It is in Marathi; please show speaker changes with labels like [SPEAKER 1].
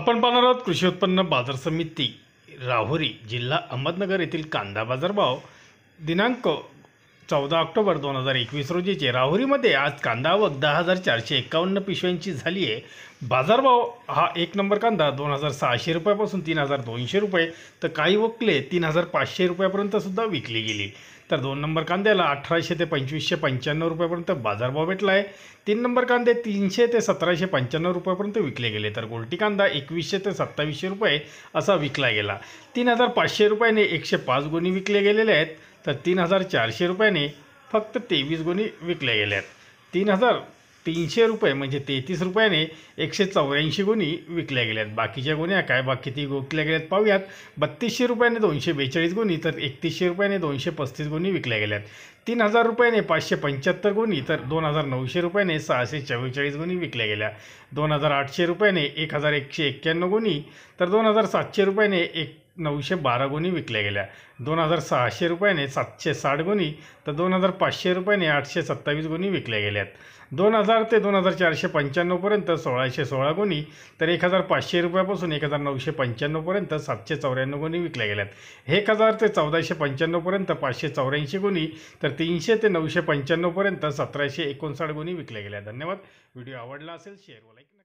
[SPEAKER 1] आपण पाहणार आहोत कृषी उत्पन्न बाजार समिती राहुरी जिल्हा अहमदनगर येथील कांदा बाजारभाव दिनांक चौदा ऑक्टोबर दोन हजार एकवीस रोजीचे राहुरीमध्ये आज कांदा आवक दहा हजार चारशे एकावन्न पिशव्यांची झाली आहे बाजारभाव हा एक नंबर कांदा दोन हजार सहाशे रुपयापासून तीन हजार दोनशे रुपये तर काही वकले तीन हजार पाचशे रुपयापर्यंतसुद्धा विकली गेली तर दोन नंबर कांद्याला अठराशे ते पंचवीसशे पंच्याण्णव रुपयापर्यंत बाजारभाव भेटला आहे तीन नंबर कांदे तीनशे ते सतराशे पंच्याण्णव रुपयापर्यंत विकले गेले तर गोलटी कांदा एकवीसशे ते सत्तावीसशे रुपये असा विकला गेला तीन हजार पाचशे रुपयाने एकशे पाच गुणी विकले गेलेले आहेत तर तीन हजार चारशे रुपयाने फक्त तेवीस गुणी विकल्या गेल्यात तीन हजार तीनशे रुपये म्हणजे तेहतीस रुपयाने एकशे चौऱ्याऐंशी गुणी विकल्या गेल्यात बाकीच्या गुन्ह्या काय बाकी ती विकल्या गेल्यात पाहूयात बत्तीसशे रुपयाने दोनशे बेचाळीस गुणी तर एकतीसशे रुपयाने दोनशे पस्तीस गुणी विकल्या गेल्यात तीन हजार रुपयाने पाचशे पंच्याहत्तर गुणी तर दोन हजार नऊशे रुपयाने सहाशे चव्वेचाळीस गुणी विकल्या गेल्या दोन हजार आठशे रुपयाने एक हजार एकशे एक्क्याण्णव गुणी तर दोन हजार सातशे रुपयाने एक नऊशे बारा गुणी विकल्या गेल्या दोन हजार सहाशे रुपयाने सातशे साठ गुणी तर दोन हजार पाचशे रुपयाने आठशे सत्तावीस गुणी विकल्या गेल्यात दोन हजार ते दोन हजार चारशे पंच्याण्णवपर्यंत सोळाशे सोळा गुणी तर एक हजार पाचशे रुपयापासून एक हजार नऊशे पंच्याण्णवपर्यंत सातशे चौऱ्याण्णव गुणी विकल्या गेल्यात एक हजार ते चौदाशे पंच्याण्णवपर्यंत पाचशे चौऱ्याऐंशी गुणी तर तीनशे ते नऊशे पंच्याण्णवपर्यंत सतराशे एकोणसाठ गुणी विकल्या गेल्या धन्यवाद व्हिडिओ आवडला असेल शेअर लाईक